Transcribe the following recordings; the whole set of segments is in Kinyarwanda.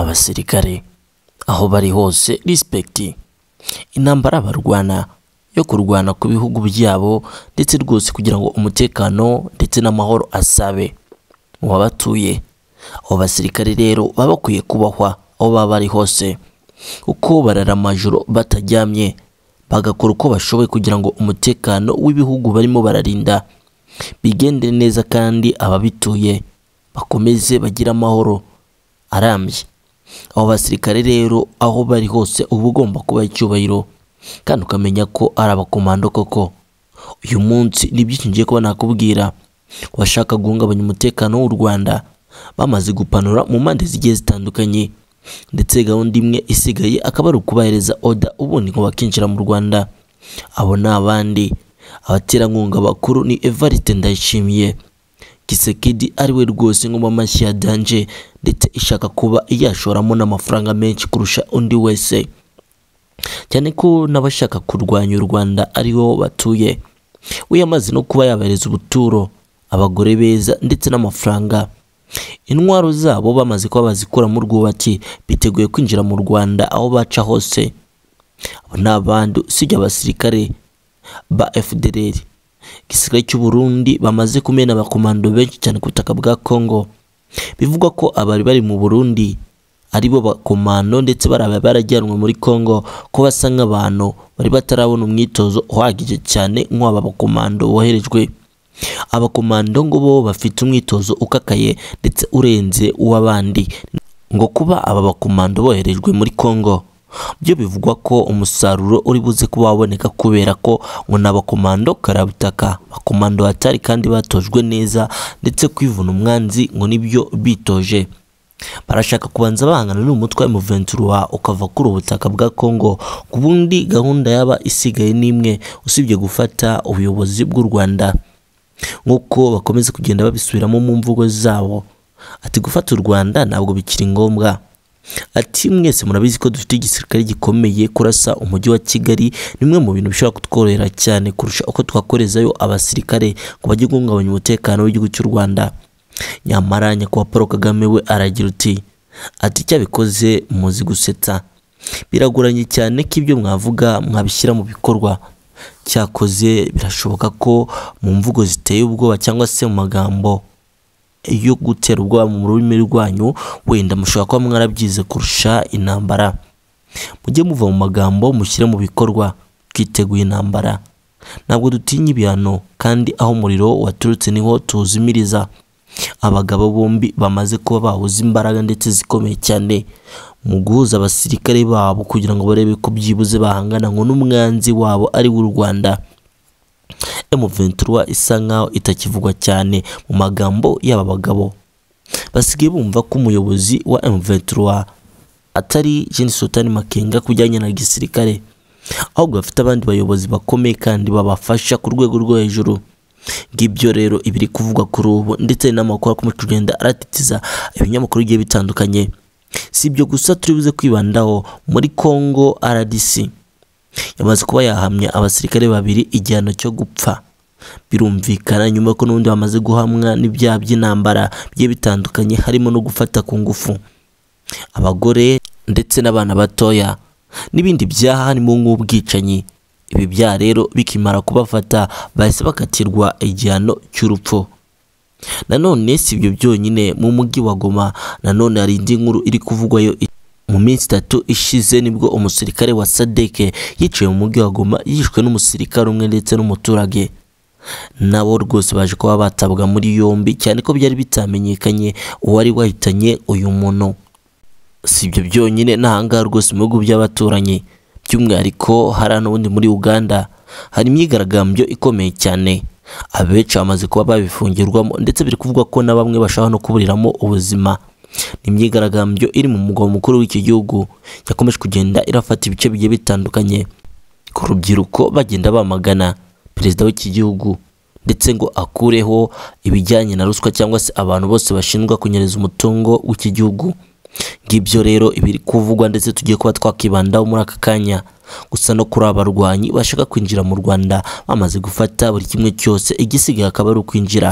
abasirikare aho bari hose rispegiti intambara barwana yo kurwana ku bihugu byabo ndetse rwose kugira ngo umutekano ndetse n'amahoro asabe mu babatuye abo basirikare rero baba bakwiye kubahwa aho baba bari hose uko barara amajoro bataryamye bagakora uko bashoboye kugira ngo umutekano w'ibihugu barimo bararinda bigende neza kandi ababituye bakomeze bagire amahoro arambye abo basirikare rero aho bari hose uba ugomba kuba icyubahiro kandi ukamenya ko ari abakomando koko uyu munsi ni ngiye kuba nakubwira washaka guhungabanya umutekano w'u Rwanda bamaze gupanura mu mpande zigiye zitandukanye ndetse gahunda imwe isigaye akaba ari ukubahereza oda ubundi ngo bakinjira mu Rwanda abo ni abandi abaterankunga bakuru ni Evariste Ndayishimiye kisekedi ari we rwose ngoma ya danje ndetse ishaka kuba yashoramo n'amafaranga menshi kurusha undi wese cyane ko n'abashaka kurwanya u rwanda ariho batuye we yamaze no kuba yabahereza ubuturo abagore beza ndetse n'amafaranga intwaro zabo bamaze kuba bazikura mu rwubaki biteguye kwinjira mu rwanda aho baca hose abo ni abandi usibye abasirikare ba fdr igisirikare cy'u Burundi bamaze kumena abakomando benshi cyane ku butaka bwa Congo bivugwa ko abari bari mu Burundi ari bo bakomando ndetse baraba barajyanwe muri kongo ko basa nk'abantu bari batarabona umwitozo uhagije cyane nk'aba bakomando woherejwe abakomando ngo bo bafite umwitozo ukakaye ndetse urenze uw'abandi ngo kuba aba bakomando boherejwe muri kongo byo bivugwa ko umusaruro uri buze kuba waboneka kubera ko ngo ni abakomando karabutaka abakomando batari kandi batojwe neza ndetse kwivuna umwanzi ngo nibyo bitoje barashaka kubanza bahangana n'umutwe wa wa ukava kuri ubutaka bwa congo ku bundi gahunda yaba isigaye n'imwe usibye gufata ubuyobozi bw'u rwanda nk'uko bakomeza kugenda babisubiramo mu mvugo zabo ati gufata u rwanda ntabwo bikiri ngombwa ati mwese murabizi ko dufite igisirikare gikomeye kurasa umujyi wa kigali ni bimwe mu bintu bishobora kutworohera cyane kurusha uko twakorezayo abasirikare ngo bajye guhungabanya umutekano w'igihugu cy'u rwanda nyamara nyakubahwa paul kagame we aragira uti ati icyo abikoze muzi gusetsa biragoranye cyane ko ibyo mwavuga mwabishyira mu bikorwa cyakoze birashoboka ko mu mvugo ziteye ubwoba cyangwa se mu magambo yo gutera ubwoba mu rurimi rwanyu wenda mushobora kuba mwarabyize kurusha intambara mujye muva mu magambo mushyire mu bikorwa twiteguye intambara ntabwo dutinya ibihano kandi aho umuriro waturutse niho tuzimiriza. abagabo bombi bamaze kuba bahuza imbaraga ndetse zikomeye cyane mu guhuza abasirikare babo kugira ngo barebe ko byibuze bahangana ngo n'umwanzi wabo ari w'u rwanda M23 isa nkaho itakivugwa cyane mu magambo y'aba bagabo basigaye bumva ko umuyobozi wa M23 atari Gen Sultan Makenga kujyanye na gisirikare ahubwo bafite abandi bayobozi bakomeye kandi babafasha ku rwego rwo hejuru ngibyo rero ibiri kuvugwa kuri ubu ndetse n'amakuru akomeje kugenda aratitiza ibinyamakuru bigiye bitandukanye si ibyo gusa turi buze kwibandaho muri Congo RDC yamaze kuba yahamya abasirikare babiri igihano cyo gupfa birumvikana nyuma ko n'ubundi bamaze guhamwa n'ibyaha by'intambara bigiye bitandukanye harimo no gufata ku ngufu abagore ndetse n'abana batoya n'ibindi byaha harimo nk'ubwicanyi ibi byaha rero bikimara kubafata bahise bakatirwa igihano cy'urupfu nanone si ibyo byonyine mu mujyi wa goma nanone hari indi nkuru iri kuvugwayo mu minsi itatu ishize nibwo umusirikare wa sadeke yiciwe mu mujyi wa goma yishwe n'umusirikare umwe ndetse n'umuturage nabo rwose baje kuba batabwa muri yombi cyane ko byari bitamenyekanye uwari wahitanye uyu muntu si ibyo byonyine n'ahangaha rwose mu bihugu by'abaturanyi by'umwihariko hari n'ubundi muri uganda hari imyigaragambyo ikomeye cyane abenshi bamaze kuba babifungirwamo ndetse biri kuvugwa ko na bamwe bashobora no kuburiramo ubuzima ni imyigaragambyo iri mu mugabo mukuru w'iki gihugu yakomeje kugenda irafata ibice bigiye bitandukanye ku rubyiruko bagenda bamagana perezida w'iki gihugu ndetse ngo akureho ibijyanye na ruswa cyangwa se abantu bose bashinjwa kunyereza umutungo w'iki gihugu ngibyo rero ibiri kuvugwa ndetse tugiye kuba twakibandaho muri aka kanya gusa no kuri abarwanyi bashaka kwinjira mu rwanda bamaze gufata buri kimwe cyose igisigaye akaba ari ukwinjira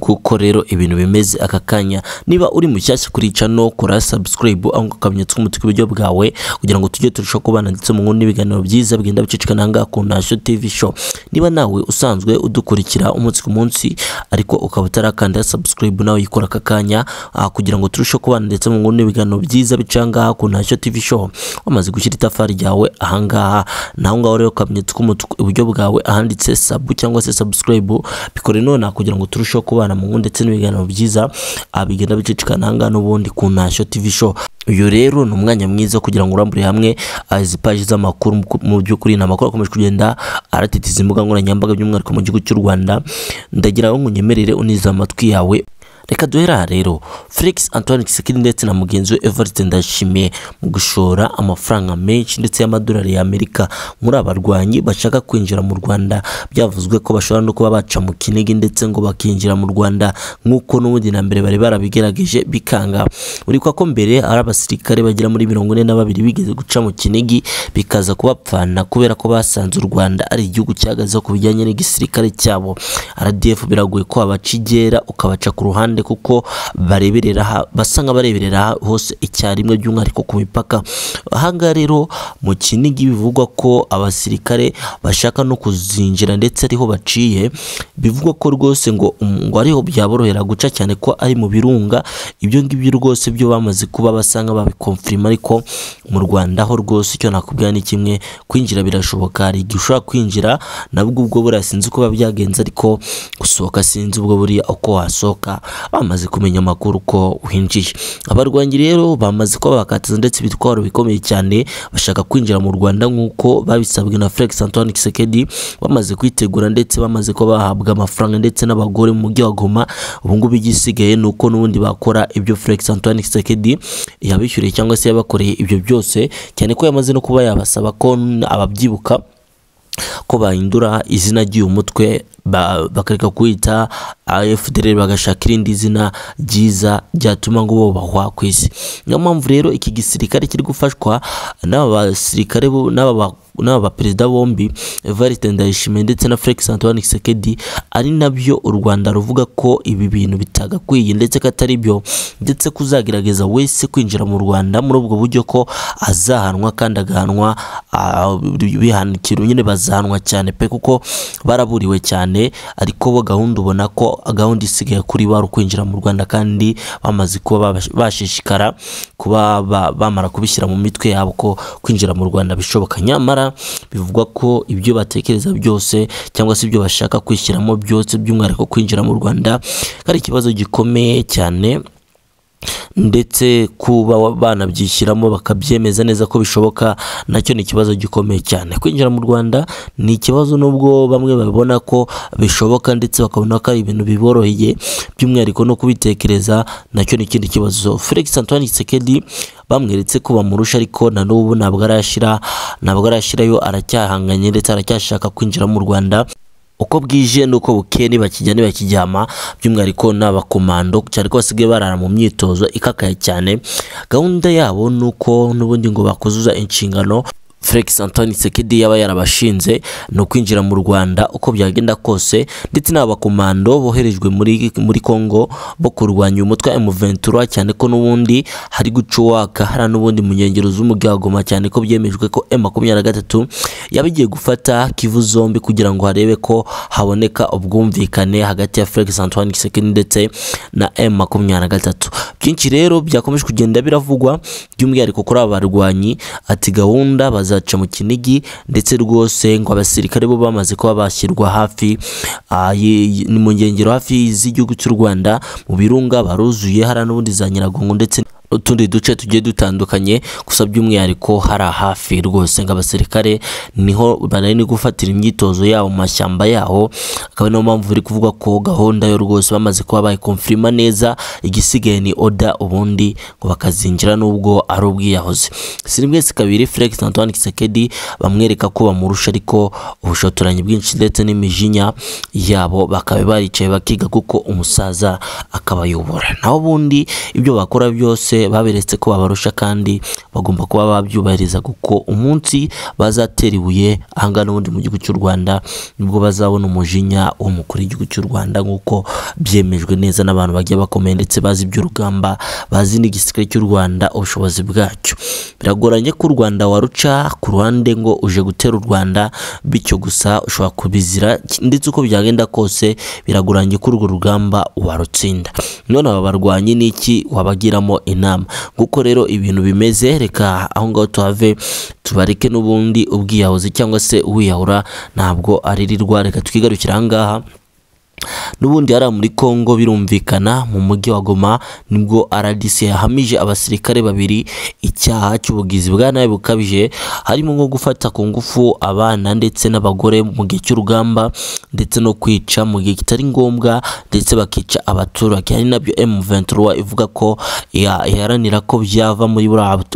kuko rero ibintu bimeze aka kanya niba uri mushyashya kuri no kora subscribe aho akamenyetso k'umutuku iburyo bwawe kugira ngo tujye turushaho kubana ndetse mu nkuru n'ibiganiro byiza bigenda bicicikana aha ngaha ku ntashyo tv show niba nawe usanzwe udukurikira umunsi ku munsi ariko ukaba utarakanda subscribe nawe yikora aka kanya kugira ngo turusheho kubana ndetse mu nkuru n'ibiganiro byiza bica ngaha ku ntashyo tv show wamaze gushyira itafari ryawe aha ngaha naho ngaho rero akamenyetso k'umutuku iburyo bwawe ahanditse sabu cyangwa se subscribe bikore none kugira ngo turusheho kubana kubana mu ngo ndetse n'ibiganiro byiza bigenda bicicikana ahangaha n'ubundi ku ntashyo tv show uyu rero ni umwanya mwiza kugira ngo urambure hamwe ah, izi paji z'amakuru mu by'ukuri ni amakuru akomeje kugenda aratitiza imbuga nkoranyambaga by'umwihariko mu gihugu cy'u rwanda ndagira ngo unyemerere unize amatwi yawe reka duhera rero felix antoine kisekedi ndetse na mugenzi we everite ndashimiye mu gushora amafaranga menshi ndetse y'amadolari y'amerika muri abarwanyi bashaka kwinjira mu rwanda byavuzwe ko bashobora no kuba baca mu kinigi ndetse ngo bakinjira mu rwanda nk'uko n'ubundi na mbere bari barabigerageje bikanga urikwa ko mbere ari abasirikare bagera muri mirongo ine na babiri bigeze guca mu kinigi bikaza kubapfana kubera ko basanze u rwanda ari igihugu cyahagazeho ku bijyanye n'igisirikare cyabo rdf biragoye ko wabacigera ukabaca ku ruhande ruhande kuko bareberera basa nk'abareberera hose icyarimwe by'umwihariko ku mipaka ahangaha rero mu kinigi bivugwa ko abasirikare bashaka no kuzinjira ndetse ariho baciye bivugwa ko rwose ngo um, ngo ariho byaborohera guca cyane ko ari mu birunga ibyo ngibyo rwose byo bamaze kuba basa nk'ababikomfirima ariko mu rwanda ho rwose icyo nakubwira ni kimwe kwinjira birashoboka hari igihe ushobora kwinjira nabwo ubwo buriya sinzi uko biba byagenze ariko gusohoka sinzi ubwo buriya uko wasohoka bamaze kumenya amakuru ko winjiye abarwanyi rero bamaze kuba bakatiza ndetse ibitwaro bikomeye cyane bashaka kwinjira mu rwanda nk'uko babisabwe na felix antoine kisekedi bamaze kwitegura ndetse bamaze kuba bahabwa amafaranga ndetse n'abagore mu mujyi wa goma ubungubu igisigaye ni uko n'ubundi bakora ibyo felix antoine kisekedi yabishyuriye cyangwa se yabakoreye ibyo byose cyane ko yamaze no kuba yabasaba ko ababyibuka ko bahindura izina ry'uyu mutwe bakareka kuwita FDLR bagashaka irindi zina ryiza ryatuma ngo bubahwa ku isi niyo mpamvu rero iki gisirikare kiri gufashwa n'aba basirikare n'aba n'aba baperezida bombi Evariste Ndayishimiye ndetse na Felix Antoine Tshisekedi ari nabyo u Rwanda ruvuga ko ibi bintu bitagakwiye ndetse ko atari byo ndetse kuzagerageza wese kwinjira mu Rwanda muri ubwo buryo ko azahanwa kandi agahanwa bihanukira nyine bazahanwa cyane pe kuko baraburiwe cyane ariko bo gahunda ubona ko gahunda isigaye kuri bari kwinjira mu Rwanda kandi bamaze kuba bashishikara kuba bamara kubishyira mu mitwe yabo ko kwinjira mu Rwanda bishoboka nyamara bivugwa ko ibyo batekereza byose cyangwa se ibyo bashaka kwishyiramo byose by'umwihariko kwinjira mu rwanda ari ikibazo gikomeye cyane ndetse kuba banabyishyiramo bakabyemeza neza ko bishoboka nacyo ni ikibazo gikomeye cyane kwinjira mu rwanda ni ikibazo nubwo bamwe babibona ko bishoboka ndetse bakabona ko ari ibintu biboroheye by'umwihariko no kubitekereza nacyo ni ikindi kibazo felix antoine gisekedi bamweretse ko bamurusha ariko na n'ubu ntabwo arashyira ntabwo arashyirayo aracyahanganye ndetse aracyashaka kwinjira mu rwanda uko bwije ni uko bukeye ntibakijya ntibakiryama by'umwihariko n'abakomando cyane ko basigaye barara mu myitozo ikakaye cyane gahunda yabo ni uko n'ubundi ngo bakuzuza inshingano felix antoni sekedi yaba yarabashinze ni ukwinjira mu rwanda uko byagenda kose ndetse n'abakomando boherejwe muri muri congo bo kurwanya umutwe mutwe emuventura cyane ko n'ubundi hari guca uwaka hari n'ubundi mu nkengero z'umugagoma cyane ko byemejwe ko e makumyabiri na gatatu yaba igiye gufata kivu zombi kugira ngo harebe ko haboneka ubwumvikane hagati ya felix antoni sekedi ndetse na e makumyabiri na gatatu byinshi rero byakomeje kugenda biravugwa by'umwihariko kuri aba barwanyi ati gahunda baza izaca mu kinigi ndetse rwose ngo abasirikare bo bamaze kuba bashyirwa hafi ah, ni mu nkengero hafi z'igihugu cy'u rwanda mu birunga baruzuye hari n'ubundi za nyiragongo ndetse utundi duce tugiye dutandukanye gusa by'umwihariko hari hafi rwose abasirikare niho banari gufatira imyitozo yabo mu mashyamba yaho akaba niyo mpamvu biri kuvuga ko gahunda yo rwose bamaze kuba bayikomfirima neza igisigaye ni oda ubundi ngo bakazinjira n'ubwo ari ubwiyahoze mwese kabiri Felix Antoine Kisekedi bamwereka ko bamurusha ariko ubushotoranyi bwinshi ndetse n'imijinya yabo bakaba baricaye bakiga kuko umusaza akabayobora naho ubundi ibyo bakora byose bose baberetse ko babarusha kandi bagomba kuba babyubahiriza kuko umunsi bazatera ibuye ahangana ubundi mu gihugu cy'u Rwanda nibwo bazabona umujinya w'umukuru w'igihugu cy'u Rwanda nk'uko byemejwe neza n'abantu bagiye bakomeye ndetse bazi iby'urugamba bazi n'igisirikare cy'u Rwanda ubushobozi bwacyo biragoranye ko u Rwanda waruca ku ruhande ngo uje gutera u Rwanda bityo gusa ushobora kubizira ndetse uko byagenda kose biragoranye ko urwo rugamba warutsinda none aba barwanyi niki wabagiramo inama inama nguko rero ibintu bimeze reka aho ngaho tuhave tubareke n'ubundi ubwiyahuzi cyangwa se uwiyahura ntabwo aririrwa reka twigarukire aha ngaha n'ubundi yari muri congo birumvikana mu mujyi wa goma nibwo rdc yahamije abasirikare babiri icyaha cy'ubugizi bwa nabi bukabije harimo nko gufata ku ngufu abana ndetse n'abagore mu gihe cy'urugamba ndetse no kwica mu gihe kitari ngombwa ndetse bakica abaturage ari nabyo m ivuga ko iharanira ko byava muri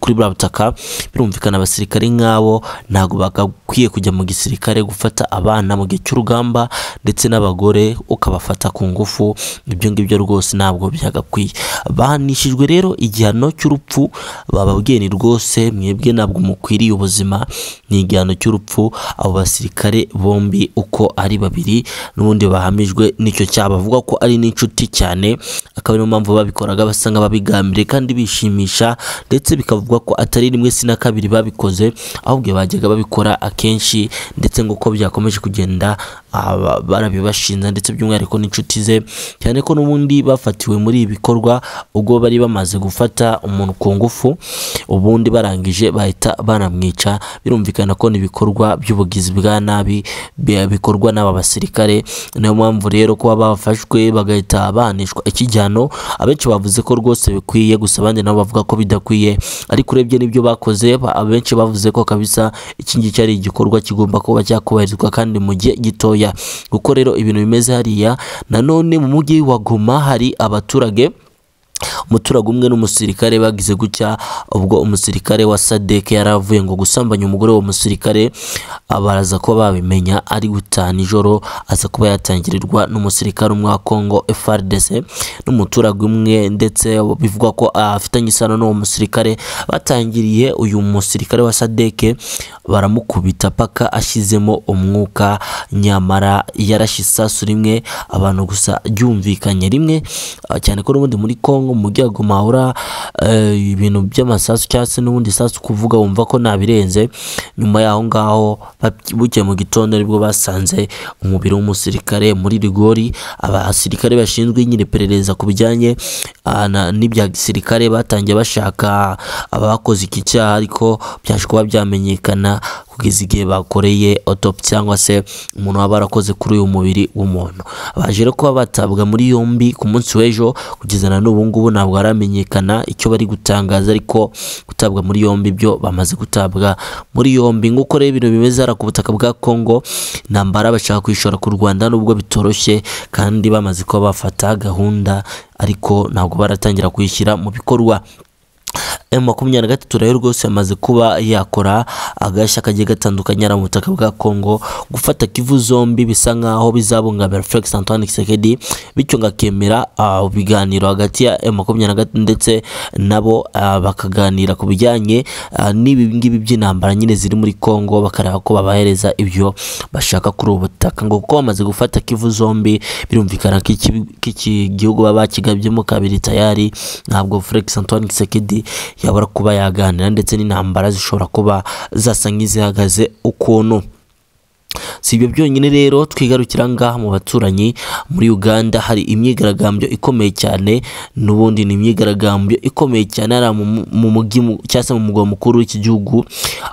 kuri buriya butaka birumvikana abasirikare nk'abo ntabwo bagakwiye kujya mu gisirikare gufata abana mu gihe cy'urugamba ndetse n'abagore ukabafata ku ngufu ibyo ngibyo rwose ntabwo byagakwiye bahanishijwe rero igihano cy'urupfu bababwiye ni rwose mwebwe ntabwo mukwiriye ubuzima ni igihano cy'urupfu abo basirikare bombi uko ari babiri n'ubundi bahamijwe nicyo cyaba bavuga ko ari n'inshuti cyane akaba niyo mpamvu babikoraga basa nk'ababigambiriye kandi bishimisha ndetse bikavugwa ko atari rimwe si na kabiri babikoze ahubwo bajyaga babikora akenshi ndetse nkuko byakomeje kugenda barabibashinja ndetse by'umwihariko n'inshuti ze cyane ko n'ubundi bafatiwe muri ibi bikorwa ubwo bari bamaze gufata umuntu ku ngufu ubundi barangije bahita banamwica birumvikana ko ni ibikorwa by'ubugizi bwa nabi bikorwa n'aba basirikare niyo mpamvu rero kuba bafashwe bagahita banishwa ikijyano abenshi bavuze ko rwose bikwiye gusa abandi nabo bavuga ko bidakwiye ariko urebye n'ibyo bakoze abenshi bavuze ko kabisa iki ngiki ari igikorwa kigomba kuba cyakubahirizwa kandi mu gihe gitoya gutoya kuko rero ibintu bimeze hariya nanone mu mujyi wa goma hari abaturage umuturage umwe n'umusirikare bagize gutya ubwo umusirikare wa sadeke yari avuye ngo gusambanya umugore wa musirikare abaraza kuba babimenya ari gutaha nijoro aza kuba yatangirirwa n'umusirikare umwe wa congo frdc n'umuturage umwe ndetse bivugwa ko afitanye isano n'uwo musirikare batangiriye uyu musirikare wa sadeke baramukubita paka ashyizemo umwuka nyamara yarashe isasu rimwe abantu gusa ryumvikanye rimwe cyane ko n'ubundi muri congo nko mu mujyago mahura eh, ibintu by'amasasu cyangwa se n'ubundi sasu kuvuga wumva ko nabirenze nyuma y'aho ngaho buke mu gitondo nibwo basanze umubiri w'umusirikare muri rigori abasirikare bashinzwe nyine iperereza ku bijyanye ah, n'ibya gisirikare batangiye bashaka abakoze iki cyaha ariko byaje kuba byamenyekana kugeza igihe bakoreye otopi cyangwa se umuntu waba warakoze kuri uyu mubiri w'umuntu baje rero kuba batabwa muri yombi ku munsi w'ejo kugeza na n'ubu ngubu ntabwo haramenyekana icyo bari gutangaza ariko gutabwa muri yombi byo bamaze gutabwa muri yombi nk'uko rero ibintu bimeze hariya ku butaka bwa Congo Nambara bashaka kwishora ku Rwanda nubwo bitoroshye kandi bamaze kuba bafata gahunda ariko ntabwo baratangira kuyishyira mu bikorwa makumyabiri na gatatu rero rwose yamaze kuba yakora agashya kagiye gatandukanye ari mu butaka bwa congo gufata kivu zombi bisa nkaho bizabungabira felix antoine kisekedi bityo ngakemera ah, ibiganiro hagati ya makumyabiri na gatatu ndetse nabo ah, bakaganira ku bijyanye ah, n'ibi ngibi by'intambara nyine ziri muri congo bakareba ko babahereza ibyo bashaka kuri ubu butaka ngo kuko bamaze gufata kivu zombi birumvikana ko iki gihugu baba bakigabyemo kabiri tayari ntabwo felix antoine kisekedi yabura kuba yaganira ndetse n'intambara zishobora kuba zasa nk'izihagaze ukuntu si ibyo byonyine rero twigarukira ngaha mu baturanyi muri uganda hari imyigaragambyo ikomeye cyane n'ubundi ni imyigaragambyo ikomeye cyane ari mu mujyi cyangwa se mu mugwa mukuru w'iki gihugu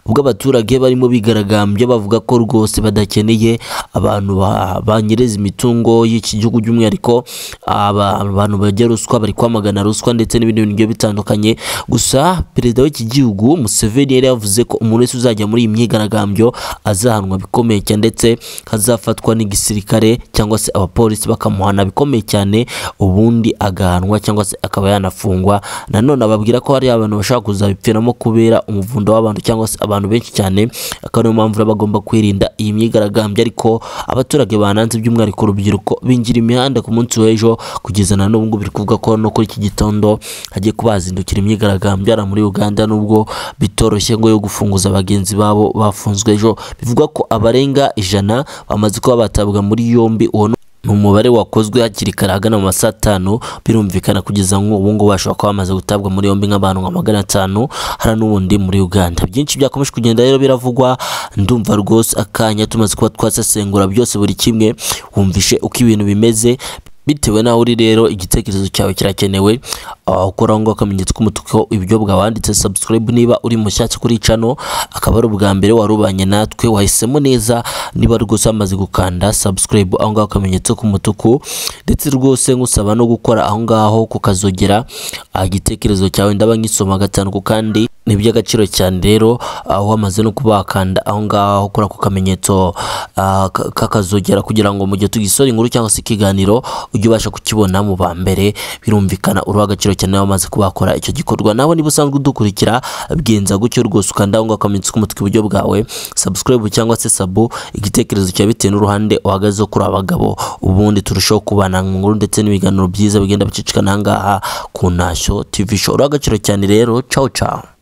ubwo abaturage barimo bigaragambya bavuga ko rwose badakeneye abantu banyereza imitungo y'iki gihugu by'umwihariko abantu bajya ruswa bari kwamagana ruswa ndetse n'ibindi bintu bigiye bitandukanye gusa perezida w'iki gihugu museveni yari yavuze ko umuntu wese uzajya muri iyi myigaragambyo azahanwa bikomeye cyane gutya ndetse hazafatwa n'igisirikare cyangwa se abapolisi bakamuhana bikomeye cyane ubundi agahanwa cyangwa se akaba yanafungwa nanone ababwira ko hari abantu bashaka kuzabipfiramo kubera umuvundo w'abantu cyangwa se abantu benshi cyane akaba niyo mpamvu bagomba kwirinda iyi myigaragambyo ariko abaturage bananze by'umwihariko urubyiruko binjira imihanda ku munsi w'ejo kugeza na n'ubu biri kuvuga ko no kuri iki gitondo hagiye kubazindukira imyigaragambyo muri Uganda nubwo bitoroshye ngo yo gufunguza bagenzi babo bafunzwe ejo bivugwa ko abarenga barenga ijana bamaze kuba batabwa muri yombi uwo ni umubare wakozwe hakiri kare ahagana mu masaha atanu birumvikana kugeza nk'ubu ngubu bashobora kuba bamaze gutabwa muri yombi nk'abantu nka magana atanu hari n'ubundi muri uganda byinshi byakomeje kugenda rero biravugwa ndumva rwose akanya tumaze kuba twasesengura byose buri kimwe wumvishe uko ibintu bimeze bitewe n'aho uri rero igitekerezo cyawe kirakenewe ah, ukuraho ngo akamenyetso k'umutuku ibinyobwa wanditse subscribe niba uri mushyashya kuri cano akaba ari ubwa mbere warubanye natwe wahisemo neza niba rwose wamaze gukanda subscribe aho ngaho akamenyetso k'umutuku ndetse rwose ngusaba no gukora aho ngaho kukazogera ah, igitekerezo cyawe ndaba nkisoma gatanu ku kandi ni iby'agaciro cyane rero aho wamaze no kubakanda aho ngaho ukora ku kamenyetso ah, k'akazogera kugira ngo mu gihe tugisora inkuru cyangwa se ikiganiro ujye ubasha kukibona mu ba mbere birumvikana uruha agaciro cyane wamaze kubakora icyo gikorwa nawe niba usanzwe udukurikira byenza gutyo rwose ukanda aho ngaho akamenyetso k'umutwe iburyo bwawe subscribe cyangwa se sabu igitekerezo cyawe bitewe n'uruhande uhagazeho kuri abagabo ubundi turushaho kubana mu nkuru ndetse n'ibiganiro byiza bigenda bicicikana aha ngaha ku ntashyo tv show uruha agaciro cyane rero cawu cawu